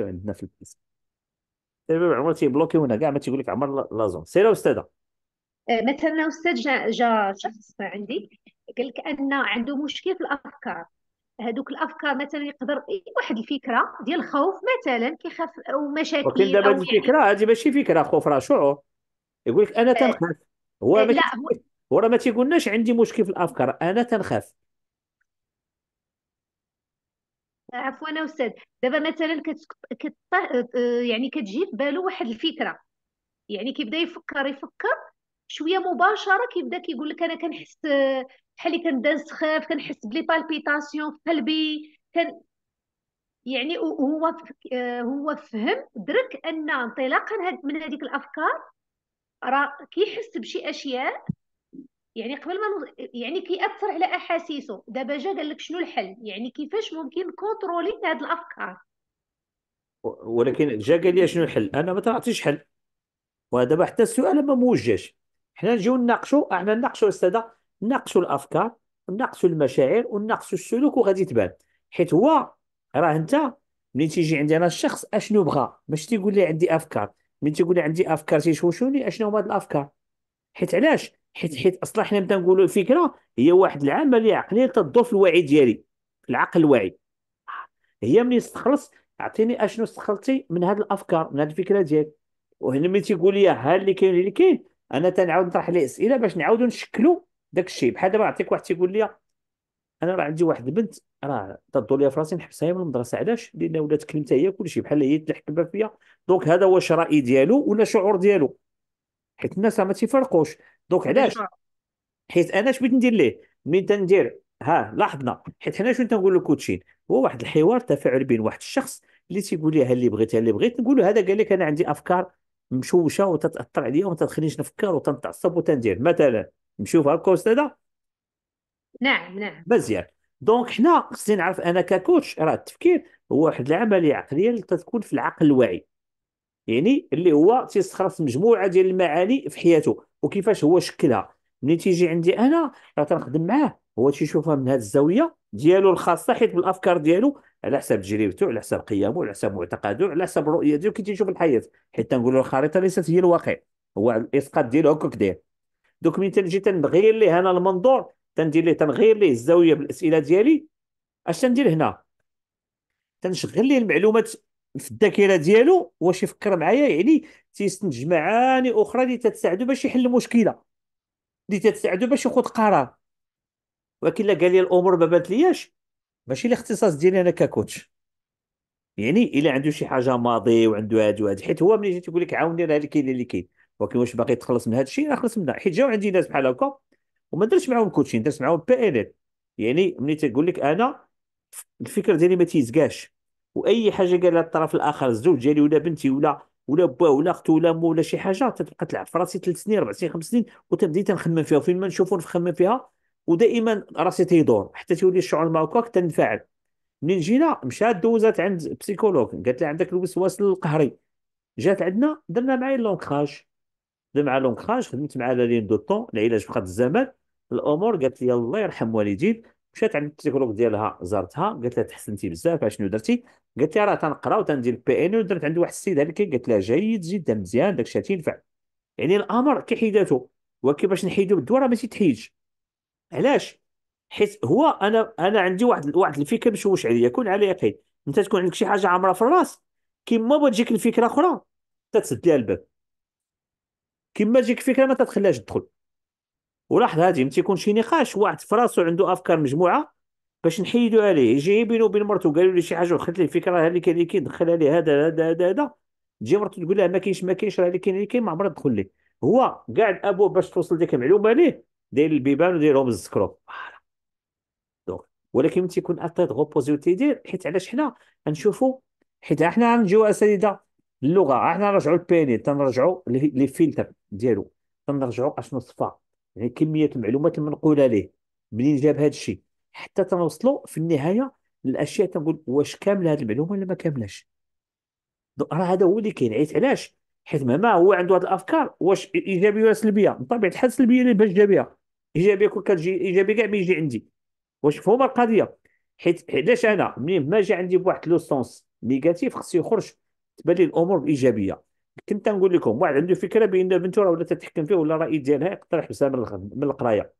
عندنا في البيس السبب عمر تيبلوكيونا كاع ما تيقول لك عمر لازون سير استاذه آه، مثلا استاذ جا, جا شخص عندي قال لك ان عنده مشكل في الافكار هذوك الافكار مثلا يقدر واحد الفكره ديال الخوف مثلا كيخاف ومشاكل ولكن دابا هذه الفكره يعني. هذه ماشي فكره خوف راه شعور يقول لك انا آه. تنخاف هو آه، ما لا هو ما تيقولناش عندي مشكل في الافكار انا تنخاف عفوا استاذ دابا مثلا كت... آه، يعني كتجي في بالو واحد الفكره يعني كيبدا يفكر يفكر شويه مباشره كيبدا كيقول لك انا كنحس آه، بحال كنبدا نسخاف كنحس بلي بالبيتاسيون في قلبي كان يعني هو آه، هو فهم درك ان انطلاقا من هذيك الافكار راه كيحس بشي اشياء يعني قبل ما نوز... يعني كيأثر على احاسيسه دابا جا قال لك شنو الحل يعني كيفاش ممكن كونترولي هاد الافكار ولكن جا قال لي شنو الحل انا ما تعطيش حل ودابا حتى السؤال ما موجهش حنا نجيو نناقشوا احنا نناقشوا استاذه نناقشوا الافكار نناقشوا المشاعر ونناقشوا السلوك وغادي تبان حيت هو راه انت ملي تيجي عندي انا الشخص اشنو بغى باش تيقول لي عندي افكار ملي تيقول لي عندي افكار تيشوشوني اشنو هما هاد الافكار حيت علاش حيت حيت اصلا حنا بدا نقولوا الفكره هي واحد العمليه عقليه تضف الوعي ديالي العقل الواعي هي ملي استخلص اعطيني اشنو استخلصتي من هذه الافكار من هذه الفكره ديالك وهنا ملي تيقول لي ها اللي كاين اللي كاين انا تنعاود نطرح عليه اسئله باش نعاودوا نشكلوا داك الشيء بحال دابا نعطيك واحد تيقول لي انا راه عندي واحد البنت راه تدور ليا في راسي نحبسها من المدرسه علاش لان ولات كلمتها هي كلشي بحال هي تحكم فيا دونك هذا هو الشرائي ديالو ولا شعور ديالو حيت الناس ما تيفرقوش دونك إيه، علاش حيت انا اش بغيت ندير ليه من تندير ها لاحظنا حيت حنا شنو تنقول كوتشين هو واحد الحوار تفاعل بين واحد الشخص اللي تيقول لي ها اللي بغيت ها اللي بغيت نقول له هذا قال لك انا عندي افكار مشوشه وتتاثر عليا وما تخلينيش نفكر وتنتعصب وتندير مثلا نشوف هكا استاذه نعم نعم مزيان دونك حنا خصني نعرف انا ككوتش راه التفكير هو واحد العمليه عقليه اللي تتكون في العقل الواعي يعني اللي هو تيستخلص مجموعه ديال المعاني في حياته وكيفاش هو شكلها ملي تيجي عندي انا راه تنخدم معاه هو تيشوفها من هذه الزاويه ديالو الخاصه حيت بالافكار ديالو على حسب تجربته على حسب قيمه على حسب معتقده على حسب الرؤيه ديالو كي تيشوف الحياه حيت تنقولوا الخريطه ليست هي الواقع هو الاسقاط ديالو هكاك داير دوك ملي تنجي تنغير ليه انا المنظور تندير ليه تنغير ليه الزاويه بالاسئله ديالي اش تندير هنا تنشغل ليه المعلومات في الذاكره ديالو واش يفكر معايا يعني تيستنتج معاني اخرى اللي تتساعدو باش يحل المشكله اللي تتساعدو باش ياخذ قرار ولكن الا قال لي الامور ما بانت لياش ماشي الاختصاص ديالي انا ككوتش يعني الا عنده شي حاجه ماضي وعنده هاد وهاد حيت هو ملي جا تيقول لك عاوني راه كاين اللي كاين ولكن واش باقي تخلص من هاد الشيء خلص منها حيت جاو عندي ناس بحال هكا وما درتش معاهم كوتشين درت معاهم بي ان يعني ملي تيقول لك انا الفكر ديالي ما تيزكاش واي حاجه قالها الطرف الاخر الزوج ديالي ولا بنتي ولا ولا باه ولا اختو ولا مو ولا شي حاجه تتبقى تلعب في راسي ثلاث سنين اربع سنين خمس سنين وتبدي تنخمم فيها وفين ما نشوفو نخمم فيها ودائما راسي تيدور حتى تولي الشعور مع هكاك تنفعل منين جينا مشات دوزات عند بسيكولوج قالت لها عندك الوسواس القهري جات عندنا درنا معايا لونكراج درنا معايا لونكراج خدمت معاها لين دو طون العلاج بقات الزمان الامور قالت لي الله يرحم والديك مشات عند البسيكولوج ديالها زارتها قالت لها تحسنتي بزاف اشنو درتي قالت لها راه تنقرا وتندير بي ان ودرت عند واحد السيد هذا قالت لها جيد جدا مزيان داكشي الشيء تينفع يعني الامر كيحيداته ولكن باش نحيدو بالدواء راه ما تيتحيدش علاش حيت هو انا انا عندي واحد واحد الفكره مشوش عليا كون على يقين انت تكون عندك شي حاجه عامره في الراس كيما بغات الفكره اخرى تتسد لها الباب كيما تجيك فكره ما تتخلاش تدخل ولاحظ هادي ملي تيكون شي نقاش واحد في راسو عنده افكار مجموعه باش نحيدو عليه يجي بينو وبين مرته قالوا لي شي حاجه وخدت لي الفكره اللي كاين اللي كاين دخلها لي هذا هذا هذا هذا تجي مرته تقول لها ما كاينش ما كاينش راه اللي كاين اللي كاين ما عمرها تدخل ليه هو قاعد ابوه باش توصل ديك المعلومه ليه داير البيبان ودايرهم الزكرو دونك ولكن ملي تيكون اتيت غوبوزي وتيدير حيت علاش حنا غنشوفو حيت حنا غنجيو اساتذه اللغه حنا نرجعوا للبيني تنرجعوا لي فيلتر ديالو تنرجعوا اشنو صفا يعني كميه المعلومات المنقوله ليه منين جاب هذا الشيء حتى تنوصلوا في النهايه للاشياء تنقول واش كامله هذه المعلومه ولا ما كاملاش راه هذا هو اللي كاين عيت علاش حيت مهما هو عنده هذه الافكار واش ايجابيه ولا سلبيه بطبيعه الحال سلبيه اللي باش جابها ايجابيه كون كتجي ايجابيه كاع ما يجي عندي واش مفهومه القضيه حيت علاش انا منين ما جا عندي بواحد لو سونس نيجاتيف خصو يخرج تبان لي الامور بايجابيه كنت نقول لكم واحد عنده فكره بان راه ولا تتحكم فيه ولا الراي ديالها يقترح حبسها من من القرايه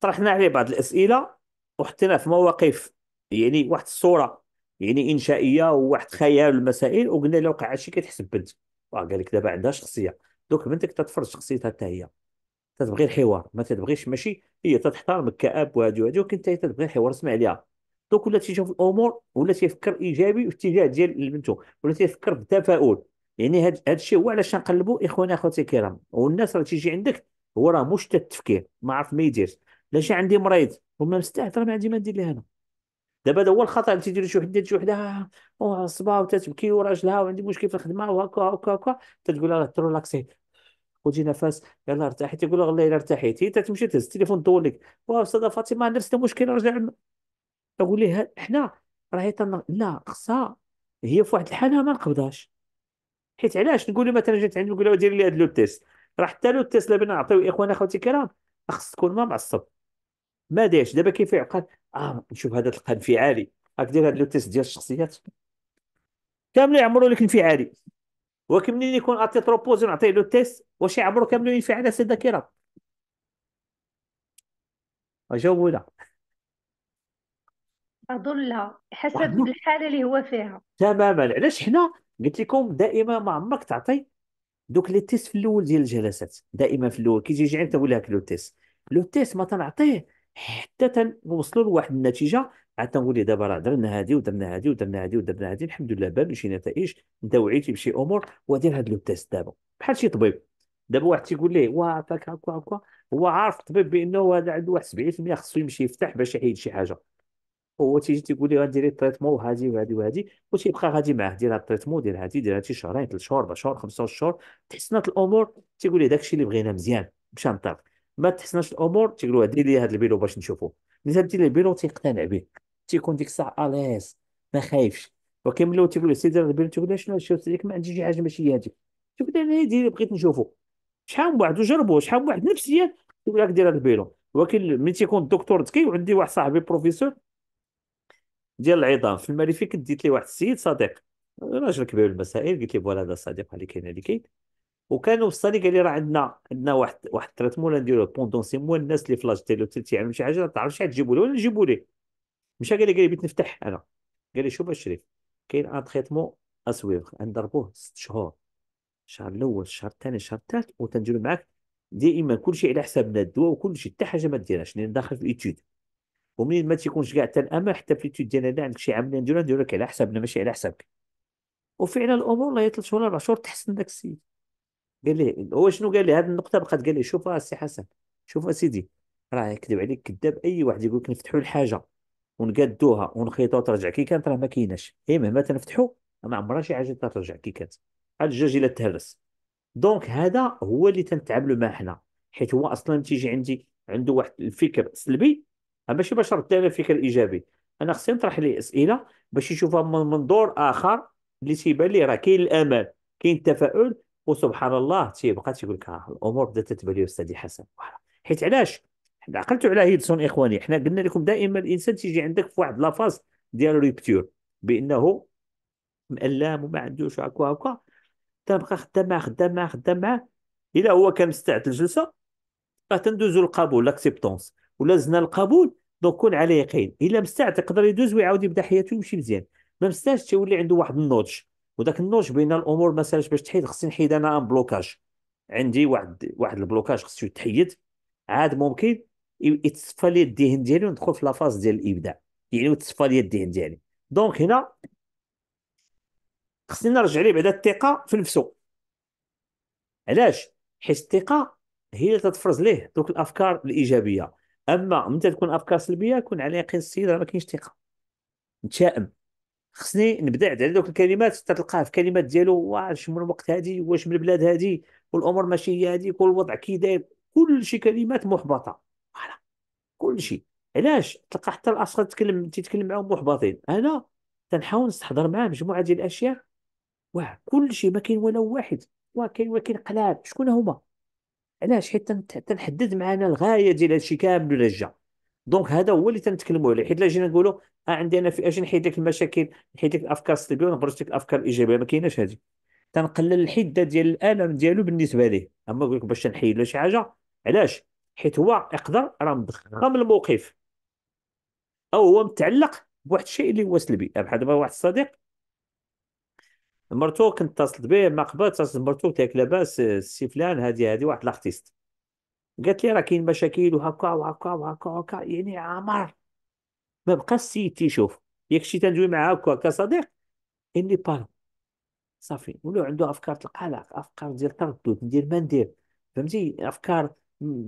طرحنا عليه بعض الاسئله وحطيناه في مواقف يعني واحد الصوره يعني انشائيه وواحد خيال المسائل وقلنا له وقع شي كتحسب بنت وقال لك دابا عندها شخصيه دوك بنتك تتفرض شخصيتها حتى هي تتبغي الحوار ما تتبغيش ماشي هي تحترمك كاب وهادي وهادي ولكن انت تتبغي الحوار اسمع عليها دوك ولا تيشوف الامور ولا تيفكر ايجابي في الاتجاه ديال بنته ولا تيفكر بالتفاؤل يعني هاد الشيء هو علاش نقلبوا اخوانا اخواتي الكرام والناس راه تيجي عندك هو راه مشتت التفكير ما عارف ما يدير شي عندي مريض وما مستعد راه ما عندي ما ندير ليه انا دابا هذا هو الخطا اللي تيديروا شي وحده تجي وحده آه، وعصبه وتتبكي وراجلها وعندي مشكل في الخدمه وهكا وهكا وهكا تتقول لها ترولاكسي خذي نفس يلا ارتاحي تقول لها والله الا ارتاحيت هي تتمشي تهز التليفون تدور لك واه استاذه فاطمه نفس المشكل رجع تقول لها حنا راهي لا خصها هي في واحد الحاله ما نقبضهاش حيت علاش نقول له مثلا جات عندي نقول له دير لي هاد لو تيست راه حتى لو تيست بغينا نعطيو اخوان اخواتي الكرام خص تكون ما معصب ما دايرش دابا كيف يعقل اه نشوف هذا تلقى انفعالي راك دير هاد لو تيست ديال الشخصيات كامل يعمروا لك انفعالي ولكن منين يكون اتي بروبوزي نعطيه لو تيست واش يعمروا كامل ينفعل سي الذاكره جاوبوا لا اظن لا حسب الحاله اللي هو فيها تماما علاش حنا قلت لكم دائما ما عمرك تعطي دوك لي تيست في الاول ديال الجلسات دائما في الاول كي تيجي عام تقول لك لو تيست لو تيست ما تنعطيه حتى تنوصلوا لواحد النتيجه عاد تنقول تنولي دابا راه درنا هذه ودرنا هذه ودرنا هذه ودرنا هذه الحمد لله بان شي نتائج انت وعيتي بشي امور ودير هاد لو تيست دابا بحال شي طبيب دابا واحد تيقول ليه واه هكا هكا هو عارف الطبيب بانه هذا عنده واحد 70% خصو يمشي يفتح باش يحيد شي حاجه هو تيجي تيقول لي غندير التريتمون وهادي وهادي وهادي وتيبقى غادي معاه دير هاد التريتمون دير هادي دير هادشي شهرين ثلاث شهور اربع شهور خمسة شهور تحسنات الامور تيقول لي داكشي اللي بغينا مزيان مشى نطاق ما تحسناش الامور تيقول له دير لي هاد البيلو باش نشوفو ملي دير له البيلو تيقتنع به تيكون ديك الساعه اليس ما خايفش ولكن ملي تيقول له سير البيلو تيقول له شنو شفت ما عندي شي حاجه ماشي هادي تيقول له دير بغيت نشوفو شحال من واحد وجربوه شحال من واحد نفسيا تيقول لك دير هاد البيلو ولكن ملي تيكون الدكتور ذكي وعندي واحد صاحبي بروفيسور ديال العظام في المريفي ديت لي واحد السيد صديق راجل كبير المسائل قلت لي فوالا هذا صديق اللي كاين هذه كاين وكان وصلني قال لي راه عندنا عندنا واحد واحد تريتمون نديروه بوندون سي موا الناس اللي في تيلو تيعملوا يعني شي حاجه ما تعرفش شحال تجيبوا له ولا نجيبوا ليه مشى قال لي قال لي بغيت نفتح انا قال لي شوف الشريف كاين ان تريتمون اسويغ نضربوه ست شهور الشهر الاول الشهر الثاني الشهر الثالث وتنديروا معاك دائما كلشي على حسابنا الدواء وكلشي حتى حاجه ما ديرهاش لان داخل في ايتود ومنين ما تيكونش كاع حتى الامل حتى في بليتود ديالنا عندك شي عاملين نديرو نديرو لك على حسابنا ماشي على حسابك وفعلا الامور لا ثلاث شهور اربع شهور تحسن داك السيد قال ليه هو شنو قال لي هذه النقطه بقات قال لي شوف السي حسن شوف اسيدي راه يكذب عليك كذاب اي واحد يقول لك نفتحوا الحاجه ونقادوها ونخيطوها ترجع كي كانت راه ما كايناش اي مهما تنفتحوا ما عمرها شي حاجه ترجع كي كانت بحال الدجاج الا تهرس دونك هذا هو اللي تنتعاملوا معاه حنا حيت هو اصلا تيجي عندي عنده واحد الفكر سلبي ماشي باش نرد على الفكر الايجابي انا خصني نطرح ليه اسئله باش يشوفها من منظور اخر اللي تيبان ليه راه كاين الامل كاين التفاؤل وسبحان الله تيبقى تيقول لك آه، الامور بدات تتبان لي استاذي حسن حيت علاش عقلتوا على هيدسون اخواني حنا قلنا لكم دائما الانسان تيجي عندك في واحد لافاز ديال ريبتور بانه مألام وما عندوش هكا هكا تبقى خدام معاه خدام معاه خدام معاه الا هو كان مستعد للجلسه راه تندوزو للقبول لاكسبتونس ولا زنا القبول دونك كون على يقين الا مستع تقدر يدوز ويعاود يبدا حياته ويمشي مزيان ما مستاعش تولي عنده واحد النوتش وذاك النوتش بين الامور ما سالش باش تحيد خصني نحيد انا ان بلوكاج عندي واحد واحد البلوكاج خصو يتحيد عاد ممكن يتصفى لي الذهن ديالي وندخل في لافاز ديال الابداع يعني يتصفى لي الذهن ديالي دونك هنا خصني نرجع ليه بعدا الثقه في نفسه علاش حيت الثقه هي اللي تتفرز ليه دوك الافكار الايجابيه اما متى تكون افكار سلبيه يكون على يقين السيد راه ما كاينش ثقه متشائم خصني نبدا على دوك الكلمات تلقاه في كلمات ديالو واش من الوقت هادي واش من البلاد هادي والامور ماشي هي هادي كل الوضع كي داير كلشي كلمات محبطه فوالا كلشي علاش تلقى حتى الاشخاص تتكلم تتكلم معاهم محبطين انا تنحاول نستحضر معاه مجموعه ديال الاشياء واه كلشي ما كاين ولا واحد واه كاين ولكن قلاب شكون هما علاش حيت تنحدد معنا الغايه ديال هادشي كامل ولا جا دونك هذا هو اللي تنتكلموا عليه حيت لا جينا نقولوا آه عندي انا في اجي نحيد لك المشاكل نحيد لك الافكار السلبيه ونبرز لك الافكار الايجابيه ما كايناش هذه تنقلل الحده ديال الالم ديالو بالنسبه ليه اما نقول لك باش تنحيد له شي حاجه علاش حيت هو يقدر راه مضخم الموقف او هو متعلق بواحد الشيء اللي هو سلبي بحال دابا واحد الصديق مرتو كنت اتصلت به ما قبل اتصلت مرتو قلت لك لاباس السي فلان هذه هذه واحد لاختيست قالت لي راه كاين مشاكل وهكا وهكا وهكا وهكا يعني عمر ما بقى السيد تيشوف ياك شتي تندوي معاه هكا كصديق اني بارو صافي ولو عنده افكار القلق افكار ديال التردد ندير ما ندير فهمتي افكار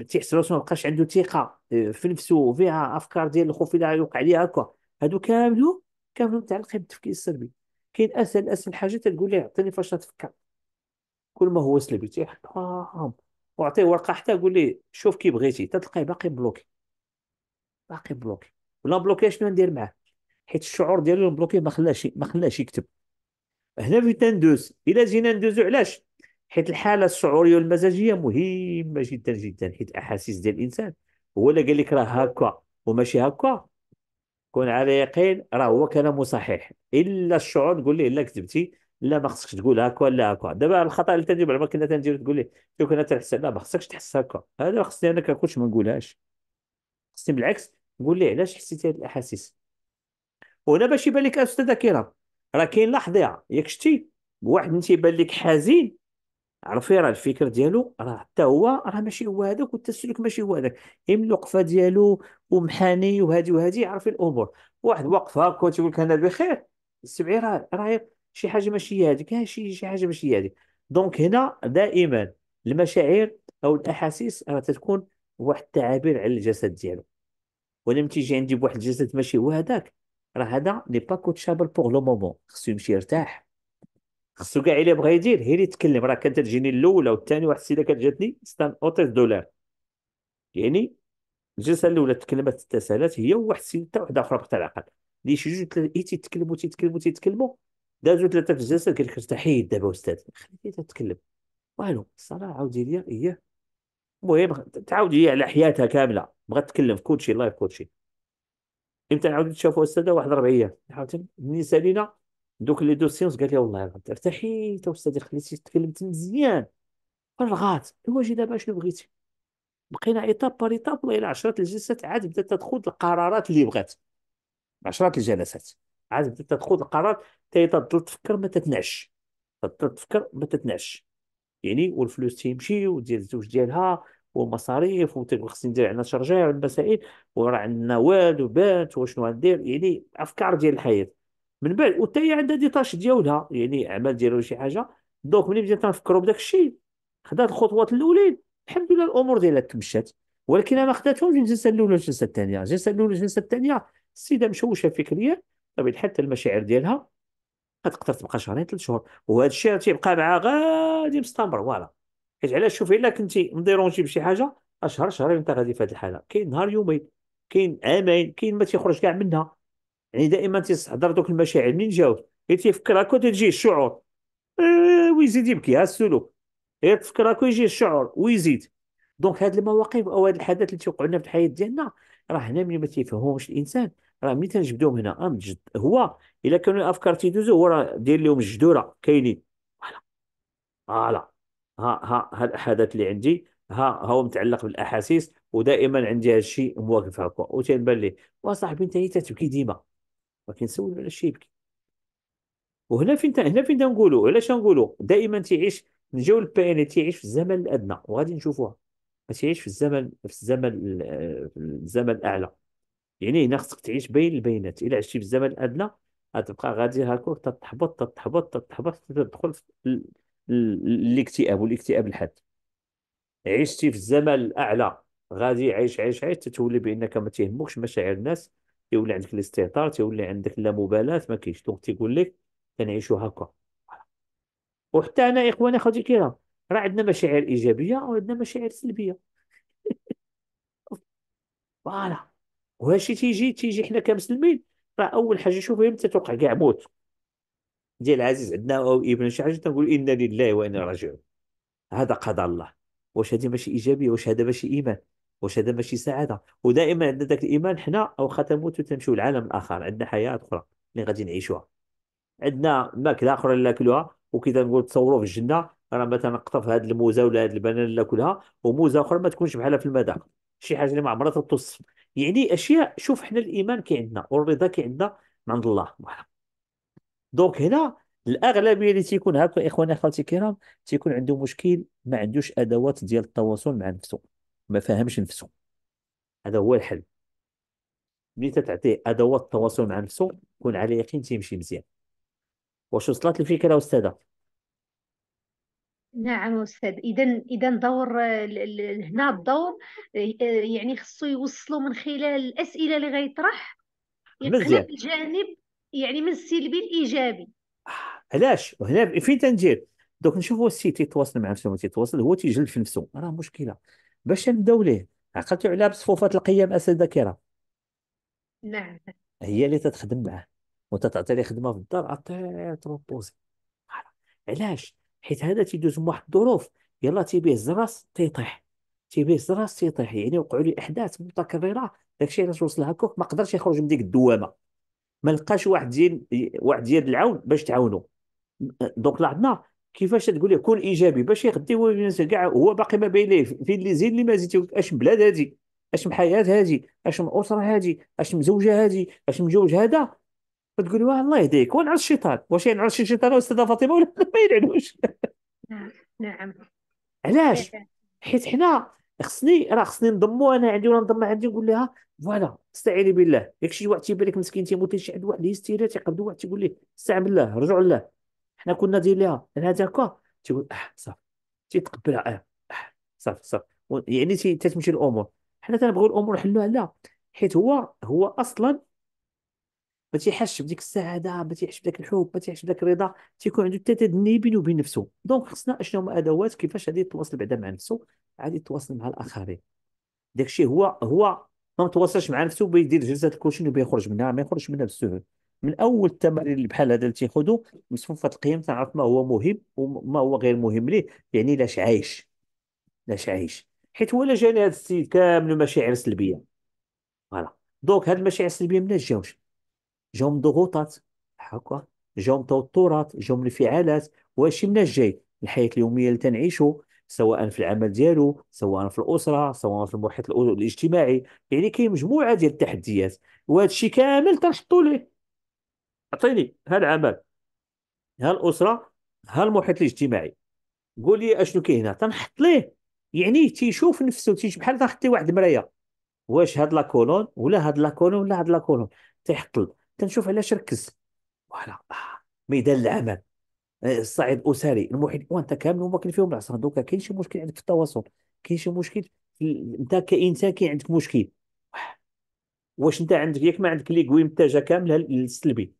تيحس راسو ما بقاش عنده ثقه آه، في نفسه فيها افكار ديال الخوف اللي يوقع عليها هكا هادو كاملو كاملو متعلقين بالتفكير السلبي كاين اسهل اسهل حاجه تقول ليه عطيني فاش تفكر كل ما هو سلبي تيحطهم آه، آه. واعطيه ورقه حتى قول ليه شوف كي بغيتي تلقاه باقي بلوكي باقي بلوكي ولا بلوكي شنو ندير معاه حيت الشعور ديالو بلوكي ما خلاش ما خلاش يكتب هنا فين تندوز الا جينا ندوزو علاش حيت الحاله الشعوريه والمزاجيه مهمه جدا جدا حيت الاحاسيس ديال الانسان هو اللي قال لك راه هكا وماشي هكا كون على يقين راه هو كلامه صحيح الا الشعور تقول له لا كذبتي لا ما خصكش تقول هكا ولا هكا دابا الخطا اللي تنجيب بعد ما كنا تنجيب تقول له شوف انا تنحس لا ما خصكش تحس هكا هذا خصني انا ككوتش ما نقولهاش خصني بالعكس نقول له علاش حسيتي هذه الاحاسيس وهنا باش يبان لك استاذ كرام راه كاين لحظه ياك شتي واحد انت يبان لك حزين عرفي راه الفكر ديالو راه حتى هو راه ماشي هو هذاك والتسلك ماشي هو هذاك ام الوقفه ديالو ومحاني وهادي وهادي عرفي الامور واحد واقف هكا تيقول لك انا بخير السبعي راه راه شي حاجه ماشي هذيك شي شي حاجه ماشي هذيك دونك هنا دائما المشاعر او الاحاسيس راه تتكون واحد التعابير على الجسد ديالو ولم تيجي عندي بواحد الجسد ماشي هو هذاك راه هذا لي با كوتشابل بوغ لو مومون خصو يمشي يرتاح خصو كاع الا بغا يدير غير يتكلم راه كانت تجيني الاولى والثانيه واحد السيده كانت جاتني ستان اوتيس دولار يعني الجلسه الاولى تكلمت تسالات هي وواحد السيده حتى واحده اخرى بقت العقل اللي شي جوج ثلاثه تيتكلموا تيتكلموا تيتكلموا دازوا ثلاثه في الجلسه قال لك ارتحيت دابا استاذ خليتي تتكلم والو الصراحه عاودي ليا هي المهم تعاودي لي على حياتها كامله بغات تتكلم في كلشي لايف كلشي امتى نعاود نشوفوا استاذه واحد ايام عاوتاني ملي سالينا دوك لي دو سيونس قال لي والله ارتاحي تا استاذي خليتي تكلمت مزيان فرغات واجي دابا شنو بغيتي بقينا ايتاب بار ايتاب والله الى عشرات الجلسات عاد بدات تاخد القرارات اللي بغات عشرات الجلسات عاد بدات تاخذ القرارات حتى تضل تفكر ما تتنعش تضل تفكر ما تتنعش يعني والفلوس تيمشي ودير الزوج ديالها ومصاريف وخصني ندير عندنا شرجاع والمسائل وراه عندنا والد وبنت وشنو غندير يعني افكار ديال الحياه من بعد وتا هي عندها دي طاش ديالها يعني عمل ديالها شي حاجه دونك ملي بديت تنفكروا بداك الشيء خدات الخطوات الاولين الحمد لله الامور ديالها تمشات ولكن انا خداتهم الجلسه الاولى والجلسه الثانيه الجلسه الاولى والجلسه الثانيه السيده مشوشه فكريا طبيعي حتى المشاعر ديالها غتقدر تبقى شهرين ثلاث شهور وهذا الشيء تيبقى معها غادي مستمر فوالا حيت علاش شوفي الا كنتي مديرونجي بشي حاجه شهر شهرين انت غادي في هذه الحاله كاين نهار يومين كاين عامين كاين ما تيخرج كاع منها يعني دائما تيستحضر دوك المشاعر منين جاو غير تيفكر هكا تجي الشعور آه، ويزيد يبكي ها السلوك غير إيه، تفكر هكا يجي الشعور ويزيد دونك هاد المواقف او هاد الحدث اللي تيوقعوا لنا في الحياه ديالنا راه هنا ملي ما تيفهمهمش الانسان راه ملي تنجبدوهم هنا جد هو الا كانوا الافكار تيدوزو هو راه داير لهم الجدوره كاينين فوالا فوالا ها ها هاد الاحداث اللي عندي ها هو متعلق بالاحاسيس ودائما عندي هادشي الشيء مواقف هكا وتنبان ليه وصاحبي انت تتبكي ديما على شي يبكي وهنا فين هنا فين تنقولوا علاش تنقولو دائما تيعيش نجيو ان تيعيش في الزمن الادنى وغادي نشوفوها ما تيعيش في الزمن في الزمن في الزمن الاعلى يعني هنا خصك تعيش بين البينات الا عشتي في الزمن الادنى غتبقى غادي هاكوك تتحبط تتحبط تتحبط تدخل في الاكتئاب والاكتئاب الحاد عشتي في الزمن الاعلى غادي عايش عايش عايش تتولي بانك ما تيهمكش مشاعر الناس تيولي عندك الاستهتار تيولي عندك لا مبالاه ما كاينش دونك تيقول لك كنعيشوا هكا وحتى انا اخواني اخوتي الكرام راه عندنا مشاعر ايجابيه وعندنا مشاعر سلبيه فوالا وهادشي تيجي تيجي حنا كمسلمين راه اول حاجه شوف امتى توقع كاع موت ديال عزيز عندنا او ابن شي حاجه تنقول انا لله وانا راجعون هذا قضاء الله واش هذه ماشي ايجابيه واش هذا ماشي ايمان واش هذا ماشي سعاده ودائما عندنا ذاك الايمان حنا او تموت وتمشيو للعالم الاخر عندنا حياه اخرى اللي غادي نعيشوها عندنا ماكله اخرى اللي ناكلوها وكذا تنقول تصوروا في الجنه راه مثلا نقطف هذه الموزه ولا هذه البنان اللي ناكلها وموزه اخرى ما تكونش بحالها في المذاق شي حاجه اللي ما عمرها تتوصف يعني اشياء شوف حنا الايمان كي عندنا والرضا كي عندنا من عند الله دونك هنا الاغلبيه اللي تيكون هكا اخواني اخواتي الكرام تيكون عنده مشكل ما عندوش ادوات ديال التواصل مع نفسه ما فاهمش نفسه هذا هو الحل ملي تتعطيه ادوات التواصل مع نفسه كون على يقين تيمشي مزيان واش وصلت الفكره استاذه نعم استاذ اذا اذا دور هنا الدور يعني خصو يوصلوا من خلال الاسئله اللي غيطرح يقلب الجانب يعني من السلبي الايجابي علاش وهنا فين تندير دوك نشوفوا السيتي تيتواصل مع نفسه ما تيتواصل هو تيجلد في نفسه راه مشكله باش نبداو ليه عقلتو على بصفوفات القيم أس الذاكرة نعم هي اللي تتخدم معاه وتتعطي لي خدمه في الدار عطيه تروبوزي علاش حيت هذا تيدوز من واحد الظروف يلا تيبيه الزراس تيطيح تيبيه الزراس تيطيح يعني وقعوا لي احداث متكرره داكشي علاش وصل هكاك ما قدرش يخرج من ديك الدوامه ما لقاش واحد ديال واحد ديال العون باش تعاونه دونك لاحظنا كيفاش تقول لي كون ايجابي باش يغدي هو كاع هو باقي ما بين ليه فين اللي زين اللي ما زيد اش بلاد هادي اش حياه هادي اش اسره هادي اش مزوجه هادي اش مزوج هذا فتقول له الله يهديك وين الشيطان واش ينعس يعني الشيطان استاذه فاطمه ولا ما ينعلوش نعم نعم علاش إيه. حيت حنا خصني راه خصني نضمو انا عندي ولا نضم عندي نقول لها فوالا استعيني بالله ياك شي واحد تيبان لك مسكين تيموت شي عند واحد الهستيريا تيقبض واحد تيقول له استعن بالله رجع لله حنا كنا دايرين ليها هاد هكا تيقول اه صافي تيتقبلها اه صافي صافي يعني تتمشي الامور حنا كنبغيو الامور نحلوها لا حيت هو هو اصلا ما تيحسش بديك السعاده ما تيحسش بداك الحب ما تيحسش بداك الرضا تيكون عنده التدني بينه وبين نفسه دونك خصنا اشنو هما ادوات كيفاش غادي يتواصل بعدا مع نفسه غادي يتواصل مع الاخرين داك الشيء هو هو ما متواصلش مع نفسه بيدير جلسه الكوتشين وبيخرج منها ما يخرجش منها بالسهوله من اول التمارين اللي بحال هذا اللي تيخدو مصفوفه القيم تنعرف ما هو مهم وما هو غير مهم ليه يعني لاش عايش لاش عايش حيت هو جاني هذا السيد كامل مشاعر سلبيه فوالا دونك هاد المشاعر السلبيه منين جاوش جاو من ضغوطات هكا جاو من توترات جاو من انفعالات وهادشي منين جاي الحياه اليوميه اللي تنعيشو سواء في العمل ديالو سواء في الاسره سواء في المحيط الاجتماعي يعني كاين مجموعه ديال التحديات وهذا الشيء كامل تنحطوا ليه اعطيني هالعمل هالاسره هالمحيط الاجتماعي قول لي اشنو كاين هنا تنحط ليه يعني تيشوف نفسه تيجي بحال تنحط ليه واحد المرايه واش هاد لاكولون ولا هاد لاكولون ولا هاد لاكولون تيحط تنشوف علاش ركز فوالا آه. ميدان العمل آه، الصعيد الاسري المحيط وانت كامل هما كاين فيهم العصر دوكا كاين شي مشكل عندك في التواصل كاين شي مشكل انت كانسان كاين عندك مشكل واش انت عندك ياك ما عندك لي كويم تاجه كامله للسلبي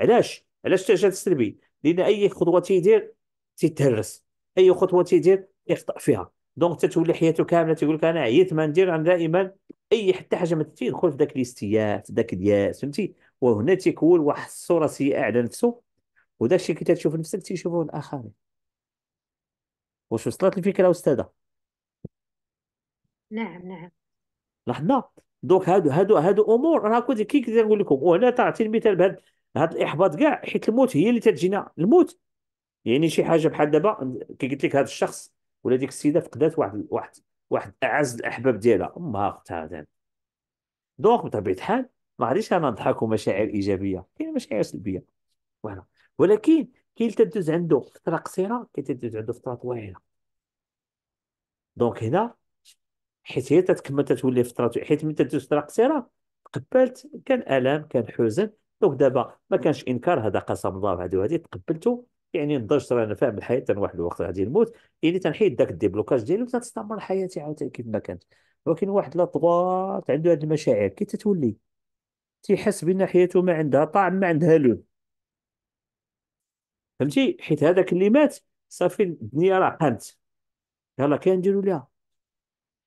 علاش علاش التعجل السلبي لان اي خطوه تيدير تيتهرس اي خطوه تيدير يخطا فيها دونك تتولي حياته كامله تيقول لك انا عييت ما ندير عن دائما اي حتى حاجه ما تيدخل في ذاك الاستياء في ذاك الياس فهمتي وهنا تيكون واحد الصوره سيئه على نفسه وداك الشيء كي تشوف نفسك تيشوفوه الاخرين واش وصلت الفكره استاذه نعم نعم لاحظنا دونك هادو هادو هادو امور راه كنت كي كنقول نقول لكم وهنا تعطي المثال بهذا هاد الاحباط كاع حيت الموت هي اللي تتجينا الموت يعني شي حاجه بحال دابا كي قلت لك هذا الشخص ولا ديك السيده فقدات واحد واحد واحد اعز الاحباب ديالها امها اختها دونك بطبيعه الحال ما غاديش انا نضحك مشاعر ايجابيه كاين مشاعر سلبيه وهنا ولكن كاين تدوز عنده فتره قصيره كاين تدوز عنده فتره طويله دونك هنا حيت هي تتكمل تتولي فتره حيت ملي تدوز فتره قصيره تقبلت كان الام كان حزن دونك دابا ما كانش انكار هذا قسم الله هذه وهذه تقبلته يعني نضجت رانا فاهم الحياه واحد الوقت غادي نموت يعني تنحيد داك الديبلوكاج ديالي وتستمر حياتي عاوتاني كيف ما كانت ولكن واحد لا طغات عنده هذه المشاعر كي تتولي تيحس بان حياته ما عندها طعم ما عندها لون فهمتي حيت هذاك اللي مات صافي الدنيا راه قامت يلا نديرو ليها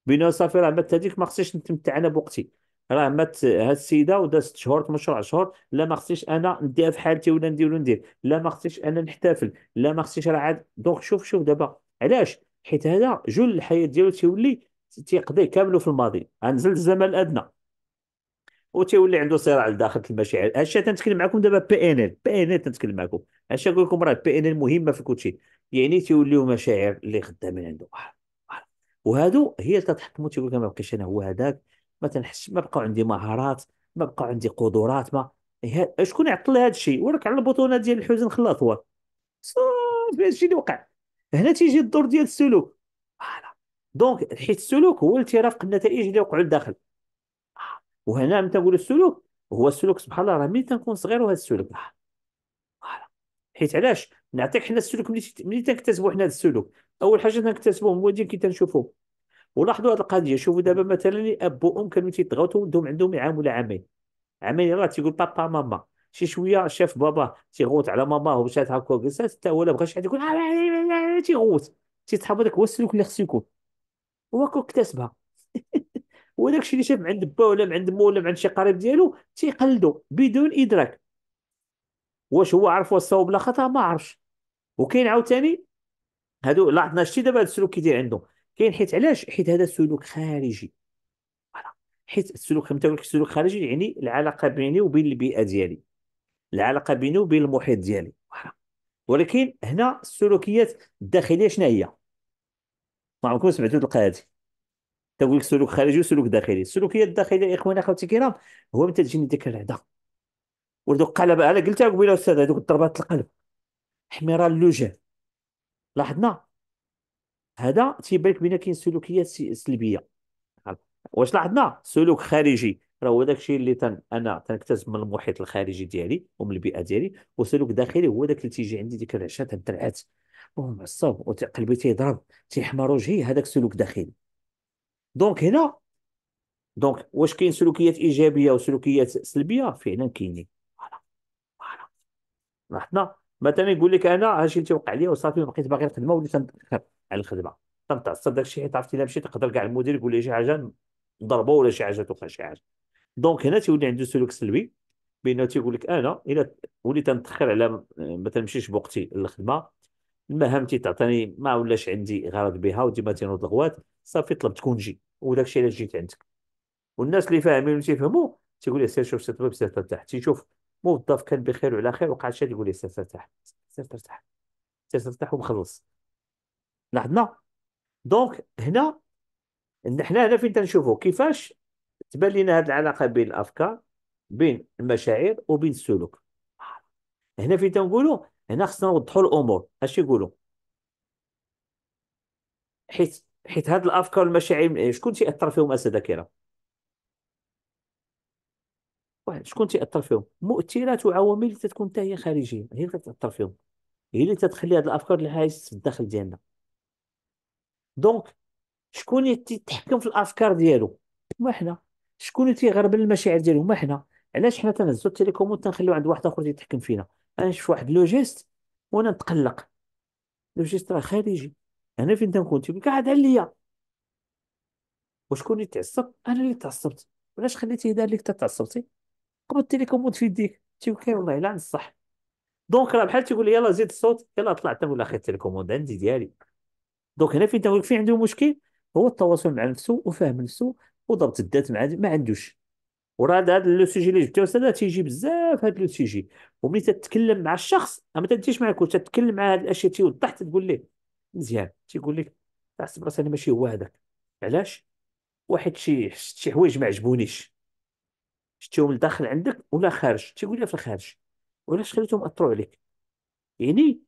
بينا صافي راه مات هذيك ما خصنيش نتمتع انا بوقتي راه مات هاد السيده ودازت شهور 12 شهور لا ما خصنيش انا نديها في حالتي ولا ندير ولا ندير لا ما خصنيش انا نحتفل لا ما خصنيش راه عاد دونك شوف شوف دابا علاش حيت هذا جل الحياه ديالو تيولي تيقضي كاملو في الماضي غنزل الزمن الادنى وتيولي عنده صراع لداخل المشاعر هادشي تنتكلم معكم دابا بي ان ال بي ان ال تنتكلم معكم هادشي نقول لكم راه بي ان ال مهمه في كلشي يعني تيوليو مشاعر اللي خدامين عنده وهادو هي اللي كتحكمو تيقول لك ما بقيتش انا هو هذاك ما تنحش ما بقاو عندي مهارات ما بقاو عندي قدرات ما إيه، شكون يعطل هذا الشيء وراك على البطونه ديال الحزن خلاص هو صافي هذا الشيء اللي وقع هنا تيجي الدور ديال السلوك فوالا دونك حيت السلوك هو الترافق النتائج اللي وقعوا لداخل آه. وهنا من تنقول السلوك هو السلوك سبحان الله راه ملي تنكون صغير وهذا السلوك آه. فوالا حيت علاش نعطيك حنا السلوك ملي ملي تنكتسبوا حنا هذا السلوك اول حاجه تنكتسبوه هو ديال كي تنشوفوه ولاحظوا هذه القضيه شوفوا دابا مثلا اب وام كانوا تيطغاو ولدهم عندهم عام ولا عامين عامين راه تيقول بابا ماما شي شويه شاف بابا تيغوت على ماماه ومشات هكا وجلسات حتى هو لا بغاش حد يقول آه، آه، آه، تيغوت تيتحب هذاك هو السلوك اللي خصو يكون هو كون اكتسبها هو داكشي اللي شاف عند با ولا عند مو ولا عند شي قريب ديالو تيقلدو بدون ادراك واش هو عرف واش صواب لا خطا ما عرفش وكاين عاوتاني هادو لاحظنا شتي دابا هاد السلوك كيدير عندهم كاين حيت علاش حيت هذا سلوك خارجي حيت السلوك كما تقول السلوك الخارجي يعني العلاقه بيني وبين البيئه ديالي العلاقه بيني وبين المحيط ديالي ولكن هنا السلوكيات الداخليه شنو هي ما عمركم سمعتوا تلقى هذه تقول لك سلوك خارجي وسلوك داخلي السلوكيات الداخليه اخواني اخواتي الكرام هو متى تجيني ديك الرعده ودوك القلب انا قلتها قبيله استاذ هذوك ضربات القلب حميرة اللوجه لاحظنا هذا تيبان لك بان كاين سلوكيات سلبيه واش لاحظنا سلوك خارجي راه هو داك الشيء اللي تن انا تنكتسب من المحيط الخارجي ديالي ومن البيئه ديالي وسلوك داخلي هو داك اللي تيجي عندي ديك العشاء تدرعات ومعصب وقلبي تيضرب تيحمر وجهي هذاك سلوك داخلي دونك هنا دونك واش كاين سلوكيات ايجابيه وسلوكيات سلبيه فعلا كاينين فوالا فوالا لاحظنا مثلا يقول لك انا هادشي اللي تيوقع لي وصافي بقيت باغي الخدمه وليت تنتاخر على الخدمه تنتعصب داك الشيء حيت عرفتي الا مشيت تقدر كاع المدير يقول لي شي حاجه نضربه ولا شي حاجه توقع شي حاجه دونك هنا تيولي عنده سلوك سلبي بانه تيقول لك انا الا وليت نتاخر على ما تمشيش بوقتي للخدمه المهام تيعطيني ما ولاش عندي غرض بها وديما تينوض الغوات صافي طلبت كونجي وداك الشيء علاش جيت عندك والناس اللي فاهمين تيفهموا تيقول لك سير شوف سير طبيب سير تحت تيشوف موظف كان بخير وعلى خير وقع شي تقول لي سير ترتاح سير ترتاح سير ترتاح ومخلص لاحظنا دونك هنا نحن هنا فين تنشوفوا كيفاش تبان لنا هذه العلاقه بين الافكار بين المشاعر وبين السلوك هنا فين تنقولوا هنا خصنا نوضحوا الامور اش يقولوا حيت حيت هاد الافكار والمشاعر شكون تيأثر فيهم ذاكره واحد شكون تيأثر فيهم مؤثرات وعوامل اللي تتكون حتى هي خارجيه هي اللي تتأثر فيهم هي اللي تتخلي هاد الافكار اللي عايش في الداخل ديالنا دونك شكون اللي تيتحكم في الافكار ديالو ما حنا شكون اللي تيغربل المشاعر ديالو ما حنا علاش حنا تنهزو التليكوم وتنخليو عند واحد اخر يتحكم فينا انا نشوف واحد لوجيست وانا نتقلق لوجيست راه خارجي انا فين تنكون تيبقى قاعد عليا وشكون اللي تعصب انا اللي تعصبت علاش خليتيه دار لك تتعصبتي قبضت التليكوموند في يديك تيوكل إيه والله الا نصح دونك راه بحال تيقول لي يلاه زيد الصوت يلاه حتى ولا خير التليكوموند عندي ديالي دونك هنا فين تنقول فين عنده مشكل هو التواصل مع نفسه وفهم نفسه وضبط الذات مع ما عندوش وراه هذا لو سيجي اللي جبتو استاذ تيجي بزاف هذا لو سيجي وملي تتكلم مع الشخص ما تديش معك تتكلم مع هذه الاشياء تيوضح تقول ليه مزيان تيقول لك تحسب راسي انا ماشي هو هذاك علاش واحد شي شي حوايج ما عجبونيش شتيهم لداخل عندك ولا خارج تيقول لي في الخارج وعلاش خليتهم اثروا عليك يعني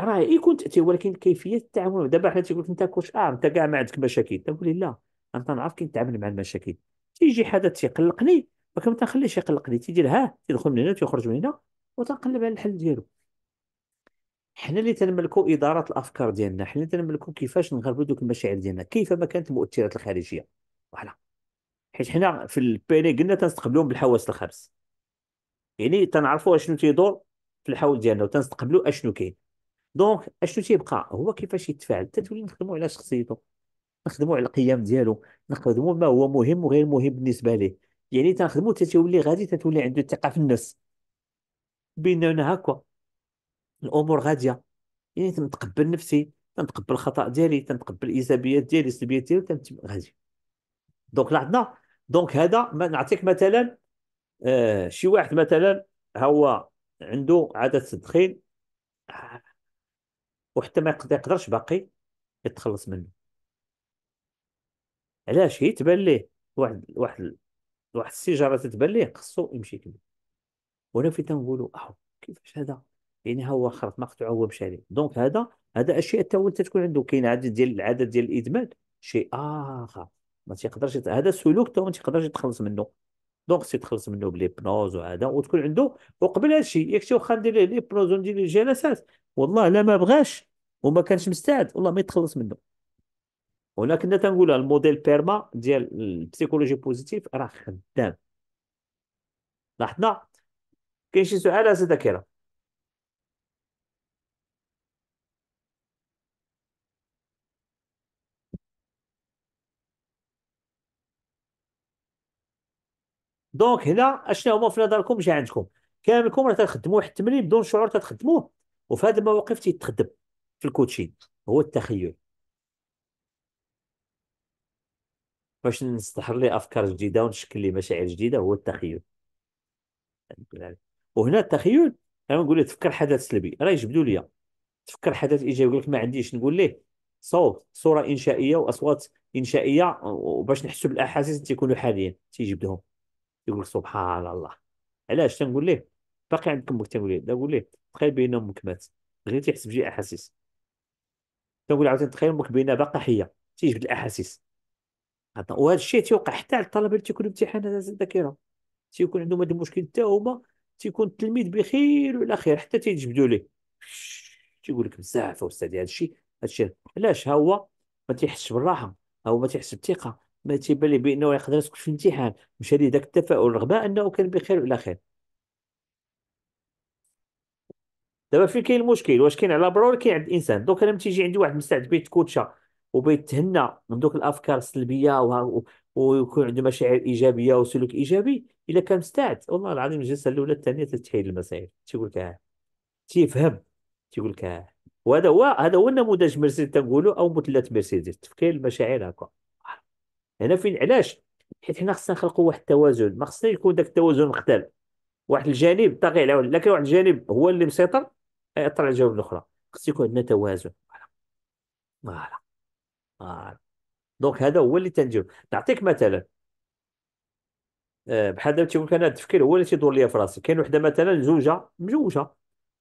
راه يكون تاثير ولكن كيفيه التعامل دابا حنا تيقول لك انت كوش اه انت كاع ما عندك مشاكل تقول طيب، لي لا انت نعرف كي نتعامل مع المشاكل تيجي حدث تيقلقني ولكن ما تنخليش يقلقني تيدير ها تيدخل من هنا تيخرج من هنا وتنقلب على الحل ديالو حنا اللي تنملكو اداره الافكار ديالنا حنا اللي تنملكو كيفاش نغلبو دوك المشاعر ديالنا كيف ما كانت المؤثرات الخارجيه فوالا حيت حنا في البيلي قلنا تنستقبلوهم بالحواس الخمس يعني تنعرفوا اشنو تيدور في الحول ديالنا وتنستقبلوا اشنو كاين دونك اشنو تيبقى هو كيفاش يتفاعل تتولي نخدموا على شخصيته نخدموا على القيم ديالو نخدموا ما هو مهم وغير مهم بالنسبه ليه يعني تنخدموا تتولي غادي تتولي عنده الثقه في النفس بيننا هكا الامور غاديه يعني تنتقبل نفسي تنتقبل الخطا ديالي تنتقبل الايجابيات ديالي السلبيات ديالي تنتم غادي دونك لاحظنا دونك هذا نعطيك مثلا آه، شي واحد مثلا هو عنده عدد التدخين وحتى ما يقدرش باقي يتخلص منه علاش هي تبان ليه واحد واحد واحد السيجاره تتبان ليه خصو يمشي كبير وانا فين تنقولوا اهو كيفاش هذا يعني ها هو خرط ما قطعو هو مشى عليه دونك هذا هذا اشياء حتى هو تكون عنده كاين عدد ديال العدد ديال الادمان شيء اخر ما تيقدرش يت... هذا سلوك تو هو ما تيقدرش يتخلص منه دونك خصو يتخلص منه بليبنوز وهذا وتكون عنده وقبل هذا الشيء ياك شي واخا ندير ليه ليبنوز وندير ليه جلسات والله لا ما بغاش وما كانش مستعد والله ما يتخلص منه هنا كنا تنقولها الموديل بيرما ديال البسيكولوجي بوزيتيف راه خدام لاحظنا كاين شي سؤال اسئله ذاكره دونك هنا اشنو هما في نظركم جا عندكم كاملكم راه تخدموا واحد التمرين بدون شعور تخدموه وفي هذه المواقف تيتخدم في الكوتشين هو التخيل باش نستحر لي افكار جديده ونشكل لي مشاعر جديده هو التخيل وهنا التخيل انا نقول له تفكر حدث سلبي راه يجبدو لي تفكر حدث ايجابي يقول لك ما عنديش نقول ليه صوت صوره انشائيه واصوات انشائيه وباش نحسوا بالاحاسيس تيكونوا حاليا تيجبدهم يقول سبحان الله علاش تنقول ليه باقي عندكم امك تنقول ليه نقول ليه تخيل بان امك مات غير تيحس بشي احاسيس تنقول عاوتاني تخيل امك بانها باقا حيه تيجبد الاحاسيس وهذا الشيء تيوقع حتى على الطلبه اللي تيكونوا امتحانات الذاكره تيكون عندهم هذا المشكل حتى هما تيكون التلميذ بخير وعلى خير حتى تيجبدوا ليه تيقول لك بزاف استاذي هذا الشيء هذا الشيء علاش ها هو ما تيحسش بالراحه ها هو ما تيحسش بالثقه ما تيبان لي بانه يقدر يسكت في الامتحان مش هذه ذاك التفاؤل رغم انه كان بخير والى خير دابا فين كاين المشكل واش كاين على برا ولا كاين عند الانسان دوك انا ملي تيجي عندي واحد مستعد بيت كوتشا وبيتهنى من دوك الافكار السلبيه و... ويكون عنده مشاعر ايجابيه وسلوك ايجابي الا كان مستعد والله العظيم الجلسه الاولى الثانيه تتحيد المسائل تيقول لك اه تيفهم تيقول لك اه وهذا هو هذا هو النموذج مرسيدس تنقولوا او مثلث مرسيدس تفكير المشاعر هكا هنا فين علاش حيت حنا خصنا نخلقوا واحد التوازن ما خصنا يكون داك التوازن مختل واحد الجانب طاغي على لكن واحد الجانب هو اللي مسيطر ياثر على الجوانب الاخرى خص يكون عندنا توازن فوالا فوالا دونك هذا هو اللي تنجم نعطيك مثلا آه، بحال دابا تيقول لك انا التفكير هو اللي تيدور ليا في راسي كاين وحده مثلا زوجه مزوجه